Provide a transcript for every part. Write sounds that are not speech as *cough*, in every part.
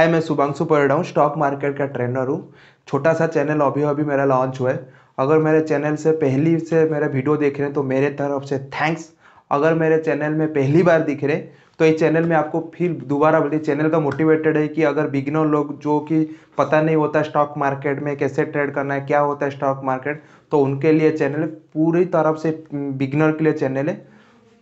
हाय मैं शुभांशु परेड हूँ stock market का ट्रेनर हूँ छोटा सा चैनल अभी अभी मेरा लॉन्च हुआ है अगर मेरे चैनल से पहली से मेरा वीडियो देख रहे हैं तो मेरे तरफ से थैंक्स अगर मेरे चैनल में पहली बार दिख रहे तो ये चैनल में आपको फिर दोबारा बोलते चैनल का मोटिवेटेड है कि अगर बिगनर लोग जो कि पता नहीं होता स्टॉक मार्केट में कैसे ट्रेड करना है क्या होता है स्टॉक मार्केट तो उनके लिए चैनल पूरी तरफ से बिगनर mm, के लिए चैनल है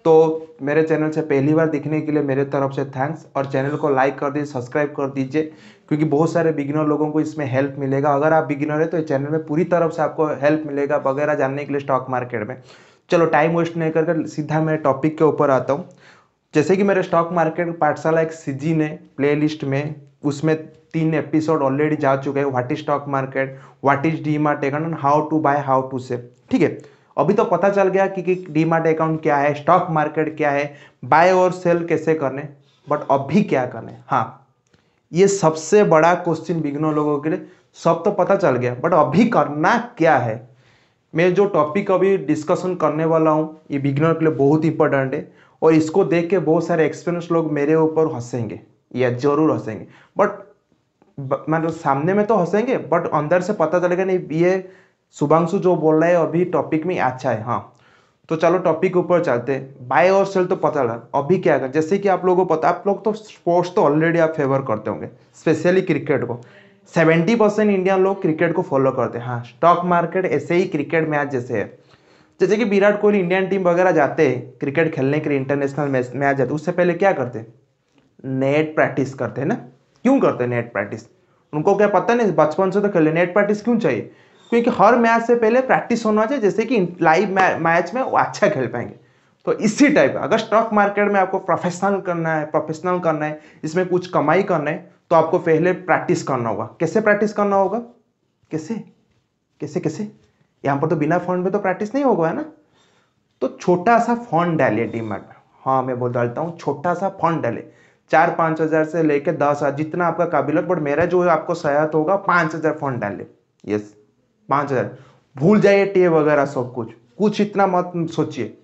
तो मेरे चैनल से पहली बार दिखने के लिए मेरे तरफ से थैंक्स और चैनल को लाइक कर दीजिए सब्सक्राइब कर दीजिए क्योंकि बहुत सारे बिगिनर लोगों को इसमें हेल्प मिलेगा अगर आप बिगिनर हैं तो चैनल में पूरी तरफ से आपको हेल्प मिलेगा वगैरह जानने के लिए स्टॉक मार्केट में चलो टाइम वेस्ट नहीं करके सीधा मैं टॉपिक के ऊपर आता हूँ जैसे कि मेरे स्टॉक मार्केट पाठशाला एक सीजी ने प्ले में उसमें तीन एपिसोड ऑलरेडी जा चुके हैं what is stock market what is demat and how to buy how to sell ठीक है अभी तो पता चल गया कि डीमार्ट अकाउंट क्या है स्टॉक मार्केट क्या है बाय और सेल कैसे करने बट अभी क्या करने हाँ ये सबसे बड़ा क्वेश्चन बिगनों लोगों के लिए सब तो पता चल गया बट अभी करना क्या है मैं जो टॉपिक अभी डिस्कशन करने वाला हूँ ये बिगनर के लिए बहुत इंपॉर्टेंट है और इसको देख के बहुत सारे एक्सपीरियंस लोग मेरे ऊपर हंसेंगे या जरूर हंसेंगे बट मतलब सामने में तो हंसेंगे बट अंदर से पता चलेगा नहीं ये शुभांशु जो बोल रहा है अभी टॉपिक में अच्छा है हाँ तो चलो टॉपिक के ऊपर चलते बाय और सेल तो पता लगा अभी क्या कर जैसे कि आप लोगों को पता आप लोग तो स्पोर्ट्स तो ऑलरेडी आप फेवर करते होंगे स्पेशली क्रिकेट को सेवेंटी परसेंट इंडियन लोग क्रिकेट को फॉलो करते हैं हाँ स्टॉक मार्केट ऐसे ही क्रिकेट मैच जैसे है जैसे कि विराट कोहली इंडियन टीम वगैरह जाते हैं क्रिकेट खेलने के लिए इंटरनेशनल मैच जाते उससे पहले क्या करते नेट प्रैक्टिस करते हैं ना क्यों करते हैं नेट प्रैक्टिस उनको क्या पता नहीं बचपन से तो खेले नेट प्रैक्टिस क्यों चाहिए क्योंकि हर मैच से पहले प्रैक्टिस होना चाहिए जैसे कि लाइव मैच में वो अच्छा खेल पाएंगे तो इसी टाइप अगर स्टॉक मार्केट में आपको प्रोफेशनल करना है प्रोफेशनल करना है इसमें कुछ कमाई करना है तो आपको पहले प्रैक्टिस करना होगा कैसे प्रैक्टिस करना होगा कैसे कैसे कैसे यहाँ पर तो बिना फंड में तो प्रैक्टिस नहीं होगा है ना तो छोटा सा फंड डालिए डीमेट में हाँ मैं बोल डालता हूँ छोटा सा फंड डाले चार पाँच हज़ार से लेकर दस हज़ार जितना आपका काबिलत बट मेरा जो आपको सहायता होगा पाँच हज़ार फंड डालिए यस पाँच हज़ार भूल जाइए टे वगैरह सब कुछ कुछ इतना मत सोचिए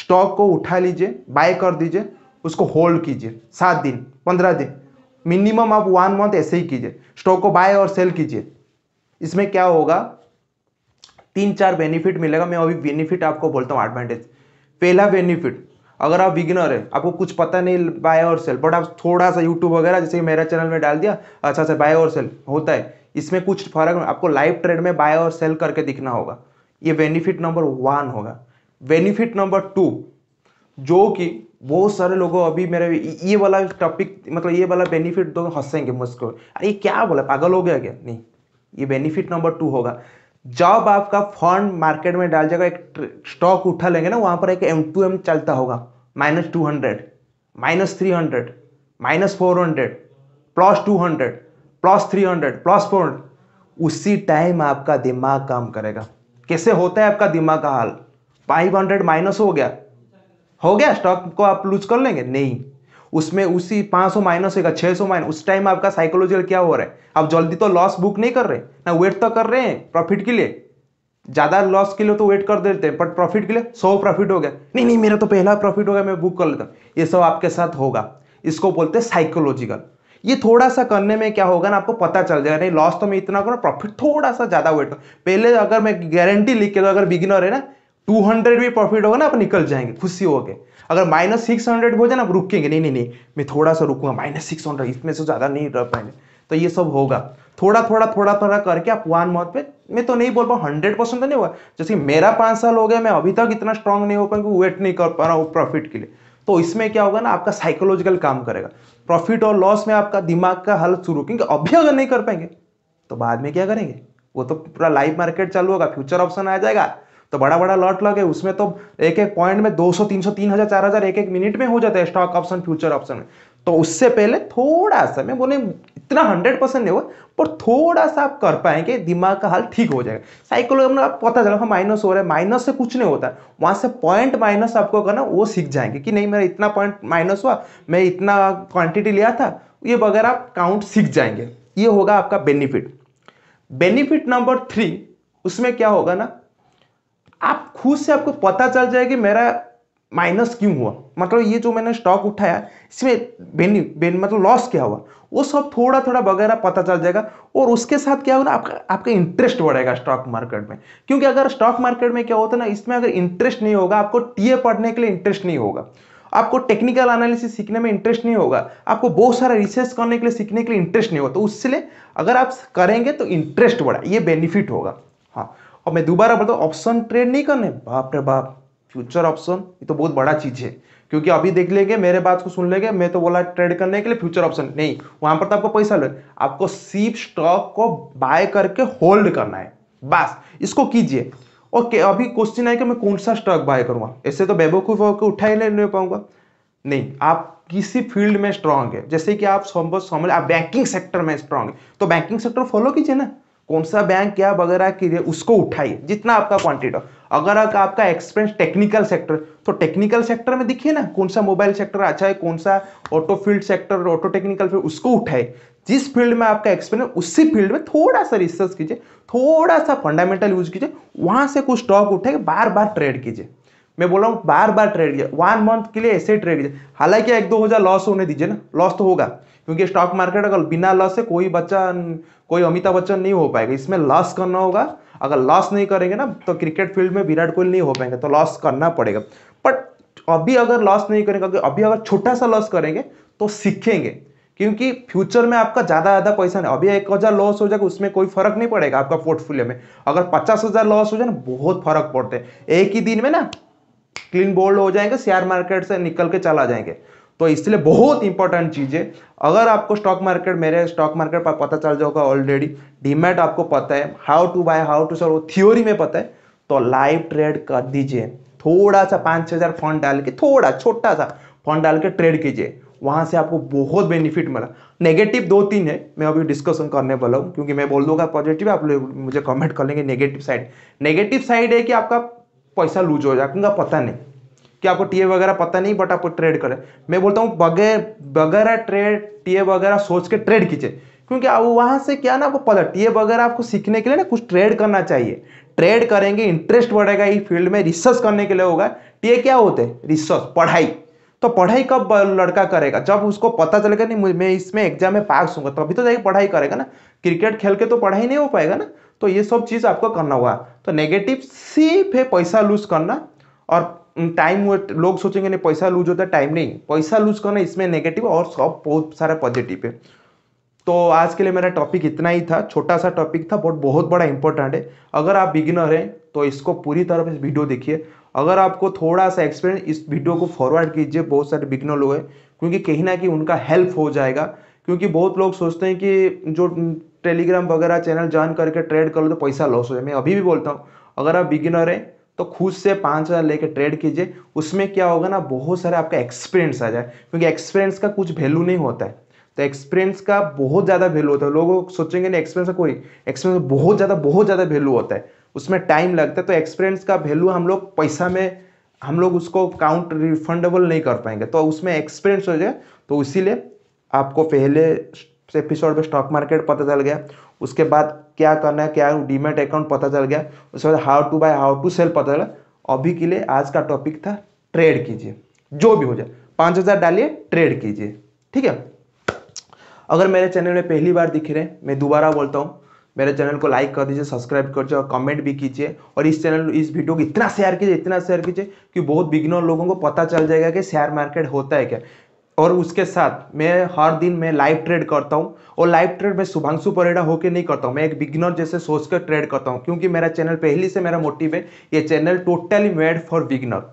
स्टॉक को उठा लीजिए बाय कर दीजिए उसको होल्ड कीजिए सात दिन पंद्रह दिन मिनिमम आप वन मंथ ऐसे ही कीजिए स्टॉक को बाय और सेल कीजिए इसमें क्या होगा तीन चार बेनिफिट मिलेगा मैं अभी बेनिफिट आपको बोलता हूँ एडवांटेज पहला बेनिफिट अगर आप बिगिनर है आपको कुछ पता नहीं बाय और सेल बट आप थोड़ा सा यूट्यूब वगैरह जैसे मेरा चैनल में डाल दिया अच्छा से बाय और सेल होता है इसमें कुछ फर्क आपको लाइव ट्रेड में बाय और सेल करके दिखना होगा ये बेनिफिट नंबर वन होगा बेनिफिट नंबर टू जो कि बहुत सारे लोगों अभी मेरे ये वाला टॉपिक मतलब ये वाला बेनिफिट दो तो हंसेंगे मुझको अरे क्या बोला पागल हो गया क्या नहीं ये बेनिफिट नंबर टू होगा जब आपका फंड मार्केट में डाल जाएगा एक स्टॉक उठा लेंगे ना वहाँ पर एक एम टू एम चलता होगा minus two hundred minus three hundred minus four hundred plus two hundred plus three hundred plus four उसी टाइम आपका दिमाग काम करेगा कैसे होता है आपका दिमाग का हाल फाइव हंड्रेड माइनस हो गया हो गया स्टॉक को आप लूज कर लेंगे नहीं उसमें उसी सौ माइनस होगा सौ माइनस उस टाइम आपका साइकोलॉजिकल क्या हो रहा है आप जल्दी तो लॉस बुक नहीं कर रहे ना वेट तो कर रहे हैं प्रॉफिट के लिए ज़्यादा लॉस के लिए तो वेट कर देते हैं बट प्रॉफिट के लिए सौ प्रॉफिट हो गया नहीं नहीं मेरा तो पहला प्रॉफिट हो गया मैं बुक कर लेता हूँ ये सब आपके साथ होगा इसको बोलते हैं साइकोलॉजिकल ये थोड़ा सा करने में क्या होगा ना आपको पता चल जाएगा नहीं लॉस तो मैं इतना करूँ प्रॉफिट थोड़ा सा ज़्यादा वेट तो। पहले अगर मैं गारंटी लिख के अगर बिगिनर है ना 200 भी प्रॉफिट होगा ना आप निकल जाएंगे खुशी हो गए अगर माइनस सिक्स हंड्रेड हो जाए ना आप रुकेंगे नहीं नहीं नहीं मैं थोड़ा सा रुकूंगा माइनस सिक्स हंड्रेड इसमें से ज़्यादा नहीं रह पाएंगे तो ये सब होगा थोड़ा थोड़ा थोड़ा थोड़ा करके आप वन मंथ पे मैं तो नहीं बोल पाऊँ हंड्रेड परसेंट तो नहीं हुआ जैसे मेरा पाँच साल हो गया मैं अभी तक इतना स्ट्रांग नहीं हो पाऊंगी वेट नहीं कर पा रहा हूँ प्रॉफिट के लिए तो इसमें क्या होगा ना आपका साइकोलॉजिकल काम करेगा प्रॉफिट और लॉस में आपका दिमाग का हल शुरू क्योंकि अभी अगर नहीं कर पाएंगे तो बाद में क्या करेंगे वो तो पूरा लाइव मार्केट चालू होगा फ्यूचर ऑप्शन आ जाएगा तो बड़ा बड़ा लॉट लगे उसमें तो एक एक पॉइंट में 200 300 3000 4000 एक एक मिनट में हो जाता है स्टॉक ऑप्शन फ्यूचर ऑप्शन में तो उससे पहले थोड़ा सा मैं बोले इतना हंड्रेड परसेंट नहीं हुआ पर थोड़ा सा आप कर पाएंगे दिमाग का हाल ठीक हो जाएगा साइकोलॉजी में आप पता चला हाँ माइनस हो रहा है माइनस से कुछ नहीं होता वहाँ से पॉइंट माइनस आपको करना वो सीख जाएंगे कि नहीं मेरा इतना पॉइंट माइनस हुआ मैं इतना क्वांटिटी लिया था ये वगैरह आप काउंट सीख जाएंगे ये होगा आपका बेनिफिट बेनिफिट नंबर थ्री उसमें क्या होगा ना आप खुद से आपको पता चल जाएगा कि मेरा माइनस क्यों हुआ मतलब ये जो मैंने स्टॉक उठाया इसमें बेनि बेन मतलब लॉस क्या हुआ वो सब थोड़ा थोड़ा वगैरह पता चल जाएगा और उसके साथ क्या होगा आपका आपका इंटरेस्ट बढ़ेगा स्टॉक मार्केट में क्योंकि अगर स्टॉक मार्केट में क्या होता है ना इसमें अगर इंटरेस्ट नहीं होगा आपको टीए पढ़ने के लिए इंटरेस्ट नहीं होगा आपको टेक्निकल एनालिसिस सीखने में इंटरेस्ट नहीं होगा आपको बहुत सारा रिसर्च करने के लिए सीखने के लिए इंटरेस्ट नहीं होगा तो उससे अगर आप करेंगे तो इंटरेस्ट बढ़ा ये बेनिफिट होगा हाँ और मैं दोबारा बोलता हूँ ऑप्शन ट्रेड नहीं करने बाप रे बाप फ्यूचर ऑप्शन ये तो बहुत बड़ा चीज़ है क्योंकि अभी देख लेंगे मेरे बात को सुन लेंगे मैं तो बोला ट्रेड करने के लिए फ्यूचर ऑप्शन नहीं वहां पर तो आपको पैसा ले आपको सीप स्टॉक को बाय करके होल्ड करना है बस इसको कीजिए ओके अभी क्वेश्चन है कि मैं कौन सा स्टॉक बाय करूंगा ऐसे तो बेबोकूफ होकर उठा ही नहीं पाऊंगा नहीं आप किसी फील्ड में स्ट्रांग है जैसे कि आप समझ समझ आप बैंकिंग सेक्टर में स्ट्रांग है तो बैंकिंग सेक्टर फॉलो कीजिए ना कौन सा बैंक क्या वगैरह कीजिए उसको उठाइए जितना आपका क्वांटिटी अगर आपका एक्सपीरियंस टेक्निकल सेक्टर तो टेक्निकल सेक्टर में देखिए ना कौन सा मोबाइल सेक्टर अच्छा है कौन सा auto field sector auto technical field उसको उठाए जिस फील्ड में आपका एक्सपीरियंस उसी फील्ड में थोड़ा सा रिसर्च कीजिए थोड़ा सा फंडामेंटल यूज कीजिए वहां से कुछ स्टॉक उठाए बार बार ट्रेड कीजिए मैं बोल रहा हूँ बार बार ट्रेड कीजिए वन मंथ के लिए ऐसे ट्रेड कीजिए हालांकि एक दो हजार लॉस होने दीजिए ना लॉस तो होगा क्योंकि स्टॉक मार्केट अगर बिना लॉस से कोई बच्चा कोई अमिताभ बच्चन नहीं हो पाएगा इसमें लॉस करना होगा अगर लॉस नहीं करेंगे ना तो क्रिकेट फील्ड में विराट कोहली नहीं हो पाएंगे तो लॉस करना पड़ेगा बट अभी अगर लॉस नहीं करेंगे अभी अगर छोटा सा लॉस करेंगे तो सीखेंगे क्योंकि फ्यूचर में आपका ज़्यादा ज़्यादा पैसा नहीं अभी एक हज़ार लॉस हो जाएगा उसमें कोई फर्क नहीं पड़ेगा आपका पोर्टफोलियो में अगर पचास हज़ार लॉस हो जाए ना बहुत फर्क पड़ते हैं एक ही दिन में ना क्लीन बोल्ड हो जाएंगे शेयर मार्केट से निकल के चला जाएंगे तो इसलिए बहुत इंपॉर्टेंट चीज़ है अगर आपको स्टॉक मार्केट मेरे स्टॉक मार्केट पर पता चल जाएगा ऑलरेडी डिमेट आपको पता है how to buy how to sell वो थ्योरी में पता है तो लाइव ट्रेड कर दीजिए थोड़ा सा पाँच छः हज़ार फंड डाल के थोड़ा छोटा सा फंड डाल के ट्रेड कीजिए वहाँ से आपको बहुत बेनिफिट मिला नेगेटिव दो तीन है मैं अभी डिस्कशन करने वाला हूँ क्योंकि मैं बोल दूंगा पॉजिटिव आप लोग मुझे कमेंट कर लेंगे नेगेटिव साइड नेगेटिव साइड है कि आपका पैसा लूज हो जाएगा पता नहीं कि आपको टीए वगैरह पता नहीं बट आप ट्रेड करें मैं बोलता हूँ बगैर बगैर ट्रेड टीए वगैरह सोच के ट्रेड कीजिए क्योंकि अब वहाँ से क्या ना आपको पता टीए वगैरह आपको सीखने के लिए ना कुछ ट्रेड करना चाहिए ट्रेड करेंगे इंटरेस्ट बढ़ेगा इस फील्ड में रिसर्च करने के लिए होगा टीए क्या होते हैं रिसर्च पढ़ाई तो पढ़ाई कब लड़का करेगा जब उसको पता चलेगा नहीं मैं इसमें एग्जाम में पास हूँ तभी तो जाएगी पढ़ाई करेगा ना क्रिकेट खेल के तो पढ़ाई नहीं हो पाएगा ना तो ये सब चीज़ आपको करना होगा तो नेगेटिव सिर्फ है पैसा लूज करना और टाइम लोग सोचेंगे नहीं पैसा लूज होता है टाइम नहीं पैसा लूज करना इसमें नेगेटिव और सब बहुत सारा पॉजिटिव है तो आज के लिए मेरा टॉपिक इतना ही था छोटा सा टॉपिक था बट बहुत बड़ा इंपॉर्टेंट है अगर आप बिगिनर हैं तो इसको पूरी तरह से वीडियो देखिए अगर आपको थोड़ा सा एक्सपीरियंस इस वीडियो को फॉरवर्ड कीजिए बहुत सारे बिगनर लोग हैं क्योंकि कहीं ना कहीं उनका हेल्प हो जाएगा क्योंकि बहुत लोग सोचते हैं कि जो टेलीग्राम वगैरह चैनल ज्वाइन करके ट्रेड कर लो तो पैसा लॉस हो जाए मैं अभी भी बोलता हूँ अगर आप बिगिनर हैं तो खुद से पाँच हज़ार लेकर ट्रेड कीजिए उसमें क्या होगा ना बहुत सारे आपका एक्सपीरियंस आ जाए क्योंकि एक्सपीरियंस का कुछ वैल्यू नहीं होता है तो एक्सपीरियंस का बहुत ज़्यादा वैल्यू होता है लोग सोचेंगे ना एक्सपीरियंस का कोई एक्सपीरियंस बहुत ज़्यादा बहुत ज़्यादा वैल्यू होता है उसमें टाइम लगता है तो एक्सपीरियंस का वैल्यू हम लोग पैसा में हम लोग उसको काउंट रिफंडेबल नहीं कर पाएंगे तो उसमें एक्सपीरियंस हो जाए तो इसीलिए आपको पहले एपिसोड में स्टॉक मार्केट पता चल गया उसके बाद क्या करना है क्या डीमेट अकाउंट पता चल गया उसके बाद how to buy how to sell पता चला अभी के लिए आज का टॉपिक था ट्रेड कीजिए जो भी हो जाए पाँच हज़ार डालिए ट्रेड कीजिए ठीक है अगर मेरे चैनल में पहली बार दिख रहे हैं मैं दोबारा बोलता हूँ मेरे चैनल को लाइक कर दीजिए सब्सक्राइब कर दीजिए और कमेंट भी कीजिए और इस चैनल इस वीडियो को इतना शेयर कीजिए इतना शेयर कीजिए कि बहुत बिगनर लोगों को पता चल जाएगा कि शेयर मार्केट होता है क्या और उसके साथ मैं हर दिन मैं लाइव ट्रेड करता हूँ और लाइव ट्रेड मैं शुभांशु परेडा होकर नहीं करता हूँ मैं एक बिगनर जैसे सोच कर ट्रेड करता हूँ क्योंकि मेरा चैनल पहले से मेरा मोटिव है ये channel totally made for beginner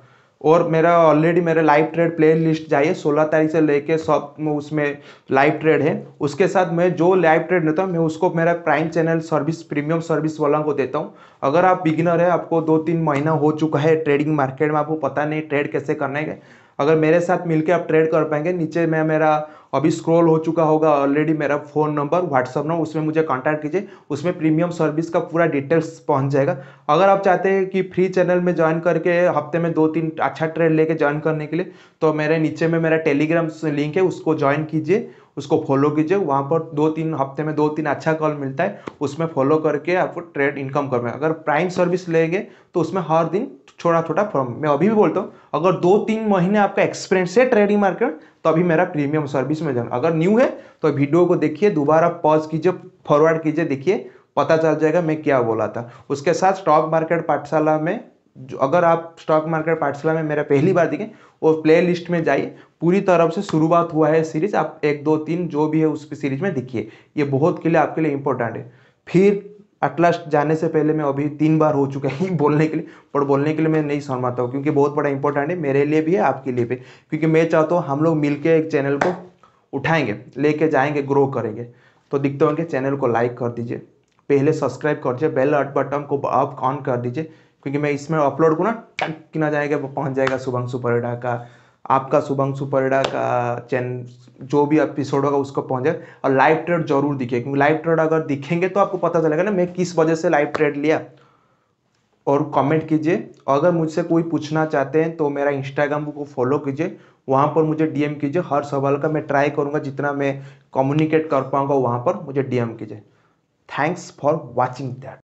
और मेरा ऑलरेडी मेरा लाइव ट्रेड प्ले लिस्ट जाइए सोलह तारीख से लेके सब उसमें लाइव ट्रेड है उसके साथ मैं जो लाइव ट्रेड लेता हूँ मैं उसको मेरा prime channel service premium service वालों को देता हूँ अगर आप बिगिनर है आपको दो तीन महीना हो चुका है ट्रेडिंग मार्केट में आपको पता नहीं ट्रेड कैसे करने है अगर मेरे साथ मिलकर आप ट्रेड कर पाएंगे नीचे में मेरा अभी स्क्रॉल हो चुका होगा ऑलरेडी मेरा फ़ोन नंबर व्हाट्सअप नंबर उसमें मुझे कांटेक्ट कीजिए उसमें प्रीमियम सर्विस का पूरा डिटेल्स पहुंच जाएगा अगर आप चाहते हैं कि फ्री चैनल में ज्वाइन करके हफ्ते में दो तीन अच्छा ट्रेड लेके ज्वाइन करने के लिए तो मेरे नीचे में मेरा टेलीग्राम लिंक है उसको ज्वाइन कीजिए उसको फॉलो कीजिए वहाँ पर दो तीन हफ्ते में दो तीन अच्छा कॉल मिलता है उसमें फॉलो करके आपको ट्रेड इनकम कर अगर प्राइम सर्विस लेंगे तो उसमें हर दिन छोटा छोटा फॉर्म मैं अभी भी बोलता हूँ अगर दो तीन महीने आपका एक्सपीरियंस है ट्रेडिंग मार्केट तो अभी मेरा प्रीमियम सर्विस में जाना अगर न्यू है तो वीडियो को देखिए दोबारा पॉज कीजिए फॉरवर्ड कीजिए देखिए पता चल जाएगा मैं क्या बोला था उसके साथ स्टॉक मार्केट पाठशाला में जो अगर आप स्टॉक मार्केट पाठशाला में मेरा पहली बार देखें वो प्ले लिस्ट में जाइए पूरी तरफ से शुरुआत हुआ है सीरीज आप एक दो तीन जो भी है उस सीरीज में देखिए ये बहुत के लिए आपके लिए इंपॉर्टेंट है फिर अटलास्ट जाने से पहले मैं अभी तीन बार हो चुका है *laughs* बोलने के लिए पर बोलने के लिए मैं नहीं समझ हूँ क्योंकि बहुत बड़ा इंपॉर्टेंट है मेरे लिए भी है आपके लिए भी क्योंकि मैं चाहता हूँ हम लोग मिलकर एक चैनल को उठाएंगे लेके जाएंगे ग्रो करेंगे तो दिखते होंगे चैनल को लाइक कर दीजिए पहले सब्सक्राइब कर दीजिए बेल अट बटन को आप ऑन कर दीजिए क्योंकि मैं इसमें अपलोड को ना टक गिना जाएगा पहुँच जाएगा शुभंग सुपर का आपका शुभंशु परिडा का चैन जो भी एपिसोड होगा उसको पहुंच जाए और लाइव ट्रेड जरूर दिखे क्योंकि लाइव ट्रेड अगर दिखेंगे तो आपको पता चलेगा ना मैं किस वजह से लाइव ट्रेड लिया और कमेंट कीजिए अगर मुझसे कोई पूछना चाहते हैं तो मेरा इंस्टाग्राम को फॉलो कीजिए वहाँ पर मुझे डीएम कीजिए हर सवाल का मैं ट्राई करूँगा जितना मैं कम्युनिकेट कर पाऊँगा वहाँ पर मुझे डीएम कीजिए थैंक्स फॉर वॉचिंग दैट